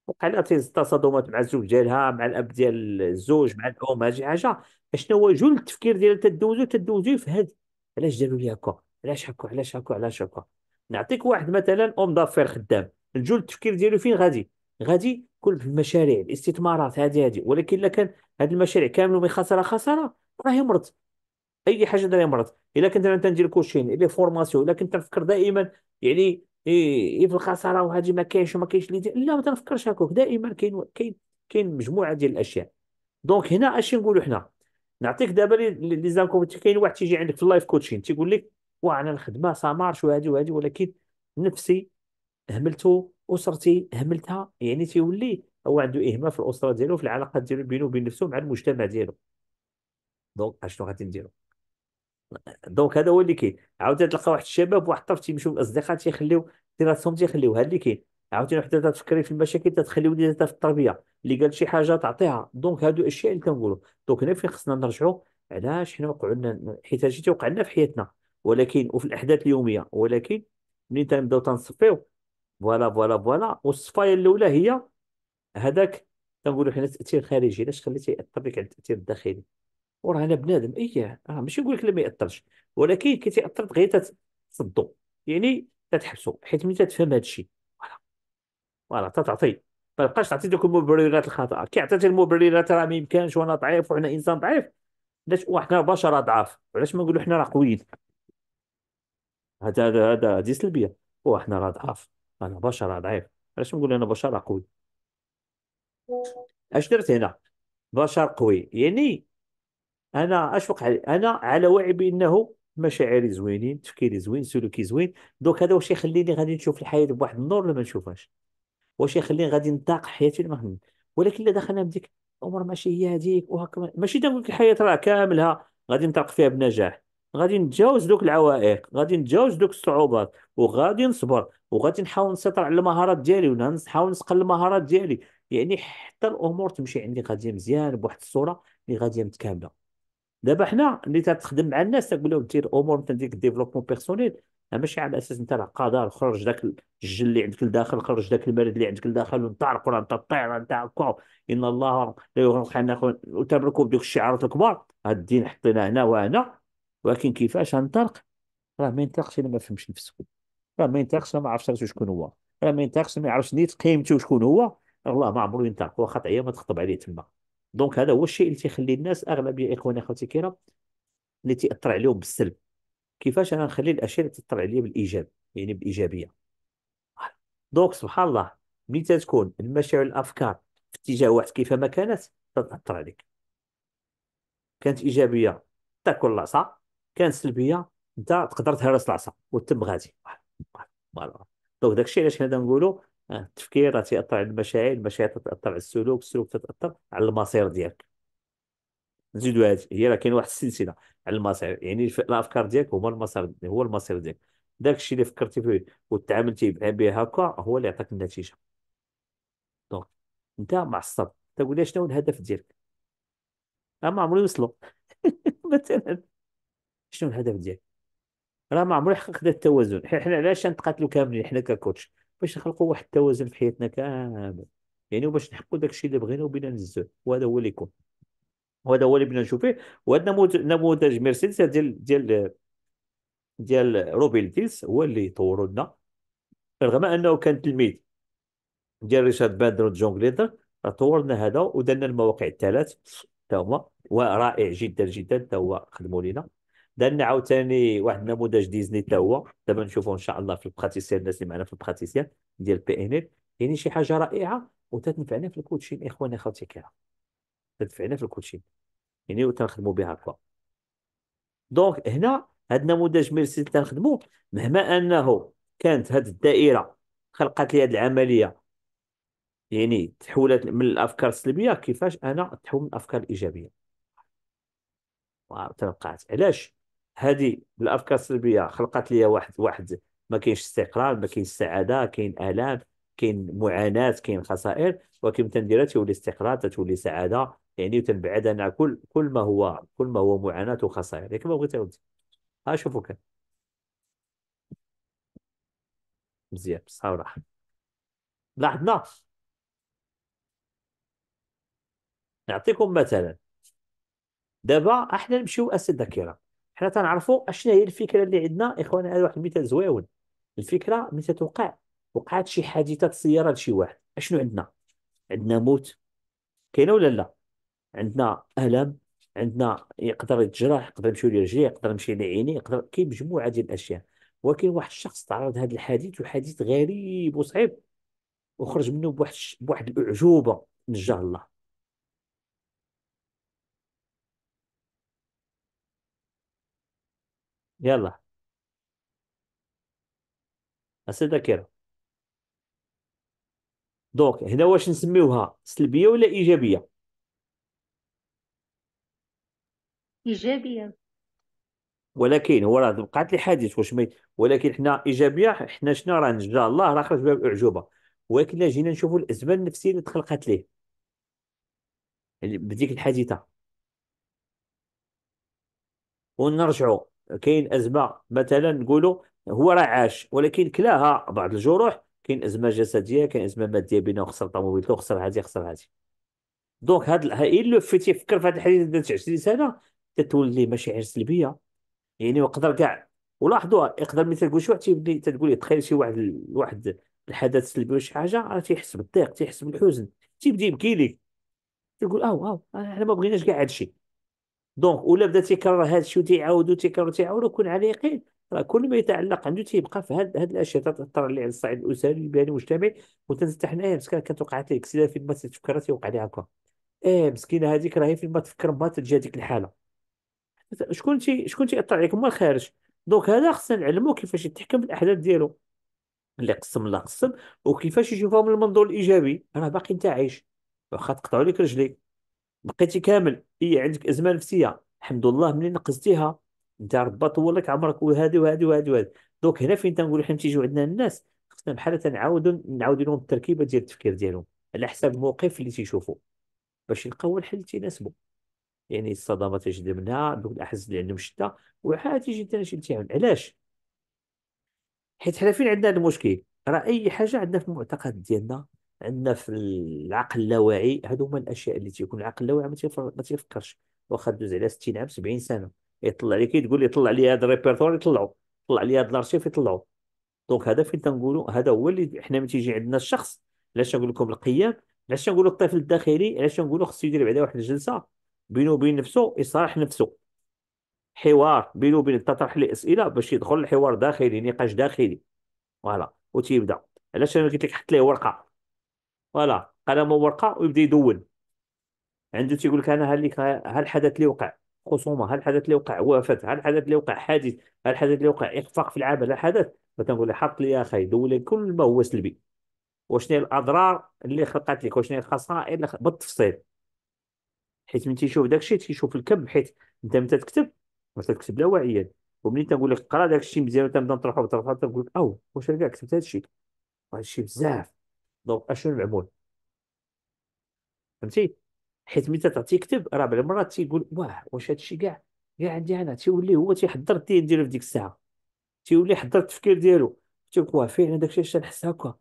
وقع تصادمات مع الزوج ديالها مع الاب ديال الزوج مع الام هذه حاجه اشنو هو جل التفكير ديالها تدوزو تدوزو في هاد علاش داروا لي هكا علاش هكا علاش هكا علاش هكا نعطيك واحد مثلا ام دافير خدام الجل التفكير ديالو فين غادي غادي كل في المشاريع الاستثمارات هذه هذه ولكن الا كان هاد المشاريع كامل ومي خساره خساره راه يمرض اي حاجه دار يمرض الا كنت انا تندير كوتشين لي فورماسيون الا كنت نفكر دائما يعني ايه في الخساره وهذه ما كاينش وما كاينش اللي لا ما تنفكرش هكاك دائما كاين كاين كاين مجموعه ديال الاشياء دونك هنا اش نقولوا حنا نعطيك دابا لي زانكوم كاين واحد تيجي عندك في اللايف كوتشين تيقول لك واه انا الخدمه سامارش وهذه وهذه ولكن نفسي هملته اسرتي هملتها يعني تيولي هو عنده اهمال في الاسره ديالو في العلاقات ديالو بينه وبين نفسه مع المجتمع ديالو دونك اشنو غادي نديرو دونك هذا هو اللي كاين عاوتاني تلقى واحد الشباب واحد الطرف تيمشيو الاصدقاء تيخليو دراسهم تيخليوها اللي كاين عاوتاني وحده تفكري في المشاكل تتخلي وليداتها في التربيه اللي قال شي حاجه تعطيها دونك هادو الاشياء اللي كنقولوا دونك هنا فين خصنا نرجعوا علاش حنا وقعوا لنا حيت هادشي تيوقع لنا في حياتنا ولكن وفي الاحداث اليوميه ولكن منين تنبداو تنصفيو فوالا فوالا فوالا والصفايه الاولى هي هذاك تنقولوا حنا التاثير الخارجي علاش خليتي ياثر بك على التاثير الداخلي وراه انا بنادم اياه راه ماشي نقول لك لا ما ياثرش ولكن كي تياثر دغيا تصدو يعني تتحبسو حيت ملي تتفهم هذا الشيء فوالا فوالا تتعطي ما بقاش تعطي دوك المبررات الخاطئه كي عطيتي المبررات راه ما يمكنش وانا ضعيف وحنا انسان ضعيف علاش وحنا بشر ضعاف علاش ما نقولوا حنا راه قويين هذا هذا هذا هذه سلبيه وحنا راه ضعاف انا بشر ضعيف علاش نقول انا بشر قوي اش درت هنا بشر قوي يعني انا اش وقع انا على وعي بانه مشاعري زوينين تفكيري زوين سلوكي زوين دوك هذا واش يخليني غادي نشوف الحياه بواحد النور ولا ما نشوفهاش واش يخليني غادي نطاق حياتي ولا ولكن الا دخلنا بديك الامور ماشي هي هذيك وهكا ماشي دابا الحياه راه كاملها غادي نطاق فيها بنجاح غادي نتجاوز دوك العوائق غادي نتجاوز دوك الصعوبات وغادي نصبر وغادي نحاول نسيطر على المهارات ديالي ونحاول نسقل المهارات ديالي يعني حتى الامور تمشي عندي غادي مزيان بواحد الصوره اللي غادي متكامله دابا حنا اللي تخدم مع الناس تقول لهم دير امور مثلا ديك الديفلوبمون بيرسونيل ماشي على اساس انت راه قادر خرج ذاك الجل اللي عندك لداخل خرج ذاك المرض اللي عندك لداخل وانطلق راه انت طير انت هكا ان الله لا يغرق حنا وتبركوا بدوك الشعارات الكبار هاد الدين حطيناه هنا وهنا ولكن كيفاش غنطلق راه ما ينطلقش الا ما فهمش نفسه راه ما ينطلقش ما عرفش راسو شكون هو راه ما ينطلقش ما يعرفش نيت قيمته وشكون هو الله ما عمرو ينطلق واخا تعيا ما تخطب عليه تما دونك هذا هو الشيء اللي تيخلي الناس اغلبيه اخواني اخواتي الكرام اللي تيأثر عليهم بالسلب كيفاش انا نخلي الاشياء اللي تأثر عليا بالايجاب يعني بالايجابيه دونك سبحان الله ملي تكون المشاعر الافكار في اتجاه واحد كيف ما كانت تاثر عليك كانت ايجابيه تاكل العصا كانت سلبيه انت تقدر تهرس العصا وتم غادي دونك داكشي علاش حنا نقولوا التفكير راه تيأثر على المشاعر المشاعر تتأثر على السلوك السلوك تتأثر على المصير ديالك نزيدو هادشي هي راه كاين واحد السلسله على المصير يعني الافكار ديالك هما المصير هو المصير ديالك داك الشيء اللي فكرتي فيه وتعاملتي به هكا هو اللي عطاك النتيجه دونك انت معصب تقول لي شنو الهدف ديالك راه ما عمري وصلوا مثلا شنو الهدف ديالك راه ما عمري حققت التوازن حنا علاش نتقاتلوا كاملين حنا ككوتش باش نخلقوا واحد التوازن في حياتنا كامل يعني باش نحققوا داكشي اللي بغينا وبينا نزوه وهذا هو اللي يكون وهذا هو اللي بغينا نشوف فيه وهذا نموذج مرسيدس ديال ديال ديال روبيل هو اللي طوروا لنا رغم انه كان تلميذ ديال ريشارد باندر وجون غليدر طورنا هذا ودرنا المواقع الثلاث تا هما ورائع جدا جدا تا هو خدموا لينا دارنا عاوتاني واحد النموذج ديزني حتى هو دابا نشوفوا ان شاء الله في البراتيسيان الناس اللي معنا في البراتيسيان ديال بي ان ال يعني شي حاجه رائعه وتنفعنا في الكوتشين اخواني اخواتي كيرا تنفعنا في الكوتشين يعني وتنخدموا بها هكا دونك هنا هذا النموذج ميرسي اللي تنخدموا مهما انه كانت هذه الدائره خلقت لي هذه العمليه يعني تحولت من الافكار السلبيه كيفاش انا تحول من الافكار الايجابيه تنقعت علاش هذه الافكار السلبيه خلقت لي واحد واحد ما كاينش استقرار ما كاينش سعاده كاين الام كاين معاناه كاين خسائر ولكن تنديرها تولي استقرار تولي سعاده يعني وتنبعد انا كل كل ما هو كل ما هو معاناه وخسائر كما بغيت اودي ها شوفوا كان مزيان بصح وراح لاحظنا نعطيكم مثلا دابا احنا نمشيو اسد الذاكره حنا تنعرفوا اشنا هي الفكره اللي عندنا اخوانا هذا واحد المثال زويون الفكره ملي تتوقع وقعت شي حادثه سياره لشي واحد اشنو عندنا عندنا موت كاينه ولا لا عندنا الم عندنا يقدر يتجرح يقدر يمشي لرجليه يقدر يمشي لعينيه يقدر كاين مجموعه ديال الاشياء ولكن واحد الشخص تعرض لهذا الحديث وحديث غريب وصعيب وخرج منه بواحد بواحد الاعجوبه نجاه الله يلا هسه ذاكرة دونك هنا واش نسميوها سلبية ولا إيجابية إيجابية ولكن هو راه وقعت لي حادث واش مي ولكن حنا إيجابية حنا شنو راه نجا الله راه خرج باب أعجوبة ولكن جينا نشوفوا الأزمة النفسية اللي تخلقت ليه يعني بديك الحادثة ونرجعوا كاين ازمه مثلا نقولوا هو راه عاش ولكن كلاها بعض الجروح كاين ازمه جسديه كاين ازمه ماديه بينه خسر طوموبيلته خسر هادي خسر هادي دونك هاد الا لو فيت يفكر في هاد الحديث درت 20 سنه تتولد ليه مشاعر سلبيه يعني وقدر كاع ولاحظوا يقدر مثلا تقول شي واحد تيبني تتقول لي تخيل شي واحد واحد الحدث سلبي ولا شي حاجه راه تيحس بالضيق تيحس بالحزن تيبدا يبكي لك تقول اه اه احنا ما بغيناش كاع هادشي دونك ولا بدا تيكرر هذا الشيء وتيعاود وتيكرر تيعاود وكون على يقين راه كل ما يتعلق عنده تيبقى في هاد هاد الاشياء تاثر عليه على الصعيد الاسري البيئي المجتمعي وتنفتح حنايا مسكينه كانت وقعت لك سيده في ما تتفكر تيوقع لها هكا ايه مسكينه هذيك راهي في ما تفكر ما تجي هذيك الحاله شكون تي شكون تيأثر عليك هما الخارج دونك هذا خصنا نعلمو كيفاش يتحكم في الاحداث ديالو اللي قسم لا قسم وكيفاش يشوفها من المنظور الايجابي راه باقي انت عايش واخا تقطعوا لك رجليك بقيتي كامل هي عندك ازمه نفسيه الحمد لله ملي نقزتيها انت ربي طول لك عمرك وهذه وهذه وهذه وهذه دونك هنا فين تنقول حنا تيجيو عندنا الناس خصنا بحال تنعاودو نعاودو لهم التركيبه ديال التفكير ديالهم على حسب الموقف اللي تيشوفو باش يلقاو الحل اللي تيناسبو يعني الصدمه تجد منها دوك الاحزاب اللي عندهم شده يجي جدا شي التعامل علاش حيت حنا فين عندنا المشكل راه اي حاجه عندنا في المعتقد ديالنا عندنا في العقل اللاواعي هادو هما الاشياء اللي تيكون العقل اللاواعي ما, ما تيفكرش واخا دوز على 60 عام 70 سنه يطلع كي تقول لي طلع لي هذا الريبرتوار يطلعوا طلع لي هذا الارشيف يطلعوا دونك هذا فين تنقولوا هذا هو اللي حنا ملي تيجي عندنا الشخص علاش نقول لكم القيام علاش نقولوا الطفل الداخلي علاش نقولوا خصو يدير بعدا واحد الجلسه بينه وبين نفسه يصارح نفسه حوار بينه وبين تطرح لي اسئله باش يدخل الحوار داخلي نقاش داخلي فوالا وتيبدا علاش انا قلت لك حط ليه ورقه فوالا قلم وورقه ويبدا يدون عنده تيقول لك انا هل الحدث اللي وقع خصومه هل الحدث اللي وقع وفاه هل الحدث اللي وقع حادث هل الحدث اللي وقع اخفاق في العمل ها حدث فتنقول له حط لي يا اخي دون لي كل ما هو سلبي وشنو الاضرار اللي خلقت لك وشنو الخسائر اللي خ... بالتفصيل حيت من تيشوف داك الشيء تيشوف الكم حيت انت متى تكتب ما تكتب لا واعيا ومنين تنقول لك قرا داك الشيء مزيان وتنبدا نطرحو بطرحو تنقول لك او واش كاع كتبت هذا الشيء هذا الشيء بزاف دونك اشنو المعمول فهمتي حيت ملي تعطيه كتب راه بعض المرات تيقول واه واش هادشي كاع كاع عندي انا تيولي هو تيحضر الدين ديالو في ديك الساعه تيولي حضر التفكير ديالو تيقول واه فعلا داكشي اش تنحس هكا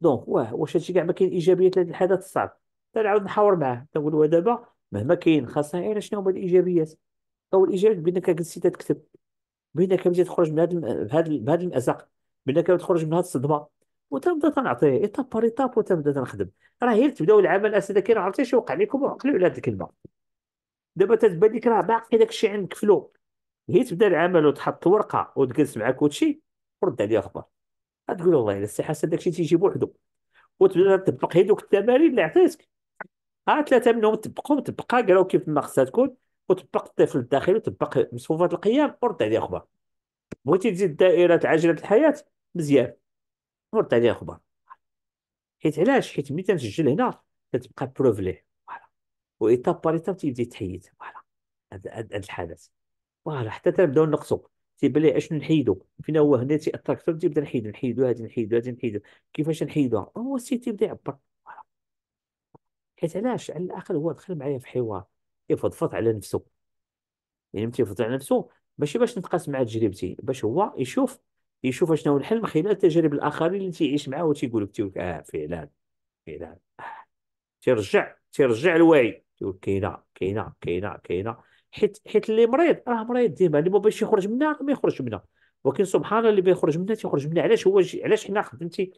دونك واه واش هادشي كاع ما كاين ايجابيات لهذا الحدث الصعب تنعاود نحاور معاه تنقول له دابا مهما كاين خاصنا شنو هما الايجابيات او الايجابيات بانك جلستي تكتب بانك تخرج من هذا بهذا المازق بانك تخرج من هذه الصدمه وتبدا تنعطيه ايتاب بار ايتاب وتبدا تنخدم راه هي تبداو العمل اساسا كاين عرفتي شنو وقع لكم وعقلوا على هذه الكلمه دابا تتبان لك راه باقي داك الشيء عندك فلو هي تبدا العمل وتحط ورقه وتجلس مع كوتشي ورد عليها خبر غتقول والله الا السي حسن داك الشيء تيجي بوحدو وتبدا تطبق هذوك التمارين اللي عطيتك ها ثلاثه منهم طبقوا طبقها قالوا كيف ما خصها تكون وطبق الطفل الداخلي وطبق مصفوفات القيام ورد عليها خبر بغيتي تزيد دائره عجله الحياه مزيان نرد عليه اخبار حيت علاش حيت ملي تنسجل هنا كتبقى بروف ليه فوالا وايتاب بار ايتاب تيبدا يتحيد فوالا هاد الحالات فوالا حتى تنبداو نقصو تيبان لي اشنو نحيدو فينا هو هنا تيأثر كثر تيبدا نحيدو نحيدو هادي نحيدو هادي نحيدو كيفاش نحيدوها هو السيت تيبدا يعبر فوالا حيت علاش على الاقل هو دخل معايا في حوار يفضفض على نفسه يعني تيفضفض على نفسه ماشي باش نتقاس مع تجربتي باش هو يشوف يشوف شنو الحل من خلال تجارب الاخرين اللي تيعيش معاه وتيقول لك تيقول اه فعلا فعلا آه. تيرجع تيرجع الوعي تيقول كاينه كاينه كاينه كاينه حيت حيت اللي مريض راه مريض ديما اللي ما بغاش يخرج منها ما يخرج منها ولكن سبحان الله اللي بيخرج منها تيخرج منها علاش هو علاش حنا خدمتي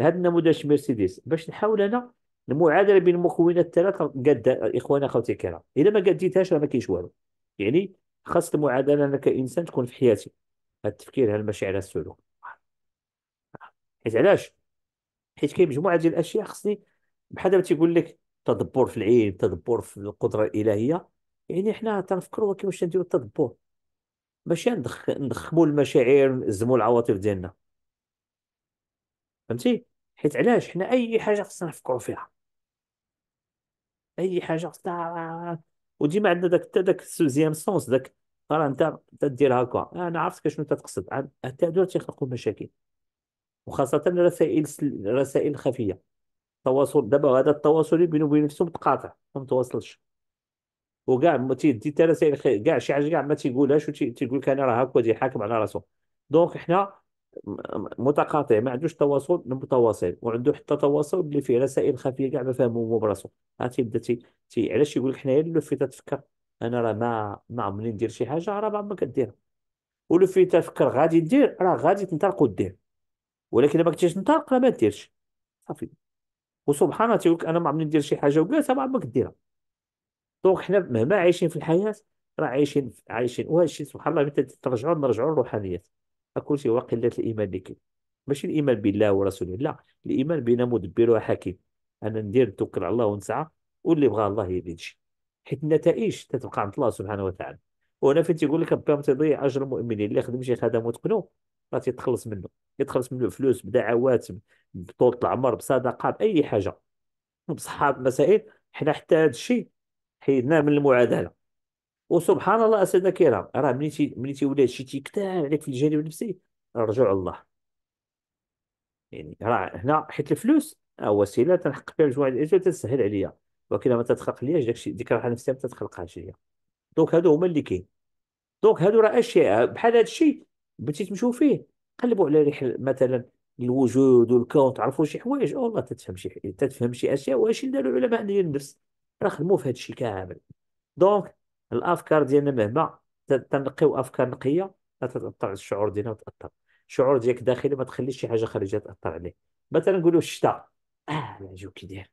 هذا النموذج مرسيدس باش نحاول انا المعادله بين المكونات الثلاثه قاد اخوانا اخوتي الكرام اذا ما قديتهاش راه ما كاينش والو يعني خاص المعادله انا كانسان تكون في حياتي التفكير ماشي على السلوك حيت علاش حيت كاين مجموعه ديال الاشياء خصني بحال دابا تيقول لك تدبر في العلم تدبر في القدره الالهيه يعني حنا تنفكروا ولكن واش نديروا التدبر ماشي ندخ... ندخموا المشاعر نزموا العواطف ديالنا فهمتي حيت علاش حنا اي حاجه خصنا نفكروا فيها اي حاجه خصنا وديما عندنا داك داك سوزيام سونس داك راه انت تدير هكا انا عرفتك شنو تتقصد التعدد تيخلقوا مشاكل وخاصه الرسائل الرسائل الخفيه التواصل دابا هذا التواصل بينه وبين نفسه متقاطع ما متواصلش وكاع ما تيدي حتى رسائل كاع شي حاجه كاع ما تيقولهاش تيقول لك انا راه هكا تيحاكم حاكم على راسو دونك حنا متقاطع ما عندوش تواصل متواصل وعنده حتى تواصل اللي فيه رسائل خفيه كاع ما فاهمهم هو براسو عرفتي تيبدا تي علاش يقول لك حنايا اللوفي تتفكر انا راه ما ما عمري ندير شي حاجه راه ما كديرها ولو في تفكر غادي ندير راه غادي تنطلق ودير ولكن ما كنتيش تنطلق راه ما ديرش صافي وسبحان الله تيقول انا ما عمري ندير شي حاجه وكاع ما عمرك ديرها دونك حنا مهما عايشين في الحياه راه عايشين عايشين وهذا الشيء سبحان الله ملي ترجعوا نرجعوا للروحانيات كلشي هو قله الايمان اللي كاين ماشي الايمان بالله ورسوله لا الايمان بين مدبر وحكيم انا ندير نتوكل على الله ونسعى واللي بغى الله يدير شي حيت النتائج تتبقى عند الله سبحانه وتعالى وهنا فين تيقول لك ربي تضيع اجر المؤمنين اللي خدم شي خدم وتقنو راه تيتخلص منه يتخلص منه فلوس بدعوات بطولة العمر بصدقه باي حاجه بصحه مسائل حنا حتى هذا الشيء حيدناه من المعادله وسبحان الله اسدنا الكرام راه ملي تي ملي تيولي هادشي تيكتال عليك في الجانب النفسي رجوع الله يعني راه هنا حيت الفلوس آه، وسيله تنحقق فيها مجموعه الاجر تسهل عليا ولكن ما تتخلق ليش داكشي ديك الراحه النفسيه ما تتخلقهاش هي دونك هادو هما اللي كاين دونك هادو راه اشياء بحال هادشي بغيتي تمشيو فيه قلبوا على رحل مثلا الوجود والكون تعرفوا شي حوايج والله تتفهم شي تتفهم شي اشياء واش اللي داروا العلماء ديال النفس راه خدموا في هادشي كامل دونك الافكار ديالنا مهما تنقيو افكار نقيه تتاثر على الشعور ديالنا وتاثر الشعور ديالك داخلي ما تخليش شي حاجه خارجيه تاثر عليه مثلا نقولوا الشتاء اه كي داير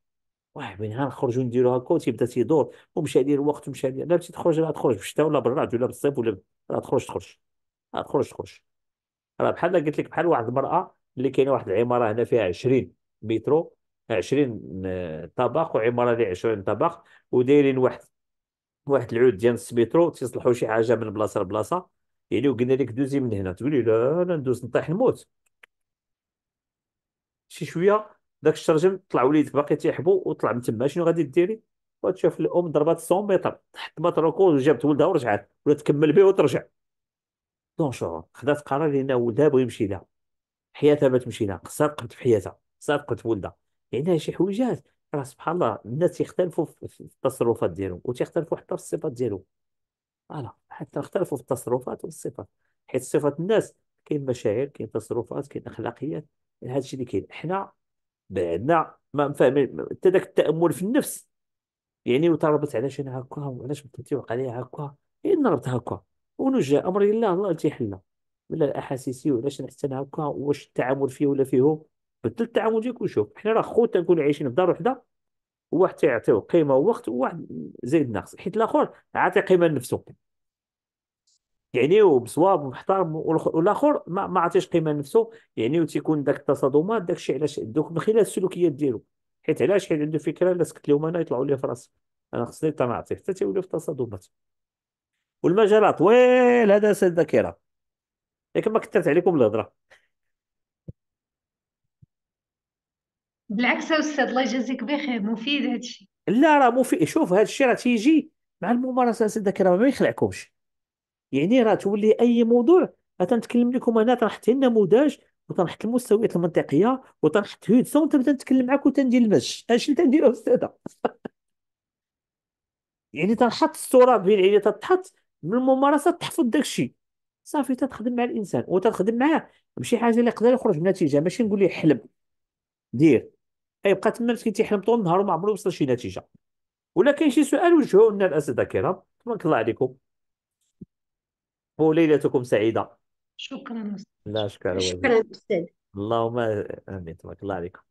واحد من نهار نخرجوا نديروا هكا تيبدا تيدور ومشى عليه الوقت ومشى عليه لا بغيتي تخرج راه تخرج في الشتاء ولا بالرعد ولا بالصيف ولا راه تخرج تخرج راه تخرج تخرج راه بحال قلت لك بحال واحد المرأة اللي كاينه واحد العمارة هنا فيها 20 مترو 20 آه، طبق وعمارة اللي 20 طبق ودايرين واحد واحد العود ديال نص مترو تيصلحوا شي حاجة من بلاصة لبلاصة يعني وقلنا لك دوزي من هنا تقولي لا انا ندوز نطيح نموت شي شوية داك الشرجم طلع وليدك باقي تيحبو وطلع من تما شنو غادي ديري وتشوف الام ضربات 100 متر حطمات ركوز وجابت ولدها ورجعت ولا تكمل به وترجع دون شغل خدات قرار لان ولدها بغى يمشي لها حياتها ما تمشي لها خصها تقبل في حياتها خصها تقبل في ولدها لانها يعني شي حويجات راه سبحان الله الناس يختلفوا في التصرفات ديالهم وتيختلفوا حتى في الصفات ديالهم فوالا حتى اختلفوا في التصرفات والصفات حيت صفات الناس كاين مشاعر كاين تصرفات كاين اخلاقيات هذا الشيء اللي كاين حنا بعدنا ما فاهم حتى ذاك التامل في النفس يعني وتربط علاش انا هكا وعلاش بنتي وقع لي هكا هي إيه نربط هكا ونجا امر الله الله تيحلنا ولا احاسيسي وعلاش نحس انا هكا واش التعامل فيه ولا فيه بدل التعامل ديالك وشوف حنا راه خوت تنكونوا عايشين في دار وحده وواحد تيعطيو قيمه ووقت وواحد زايد ناقص حيت الاخر عاطي قيمه لنفسه يعني وبصواب ومحترم والاخر ما, ما عطيش قيمه لنفسه يعني وتيكون داك التصادمات داك الشيء علاش دوك من خلال السلوكيات ديالو حيت علاش حيت عنده فكره الا سكت لهم انا يطلعوا لي في راسي انا خصني نعطيه حتى تيوليو في التصادمات والمجال طويل هذا سد الذاكره لكن ما كثرت عليكم الهضره بالعكس استاذ الله يجازيك بخير مفيد هادشي لا راه مفيد شوف هادشي راه تيجي مع الممارسه سد الذاكره ما يخلعكمش يعني راه تولي اي موضوع غتنتكلم لكم انا تنحط النموذج نموذج وتنحط المستويات المنطقيه وتنحط سون تبدا نتكلم معاك وتندير المش اش اللي تنديرو استاذه يعني تنحط الصوره بين عينيا تتحط من الممارسه تحفظ داك الشيء صافي تتخدم مع الانسان وتتخدم معاه ماشي حاجه اللي يقدر يخرج بنتيجه ماشي نقول ليه حلم دير يبقى تما مسكين تيحلم طول النهار وما عمرو وصل شي نتيجه ولا كاين شي سؤال وجهوه لنا الاساتذه الكرام تبارك الله عليكم وليلتكم سعيدة شكرا لا شكرا شكرا أستاذ اللهم آمين تبارك الله عليكم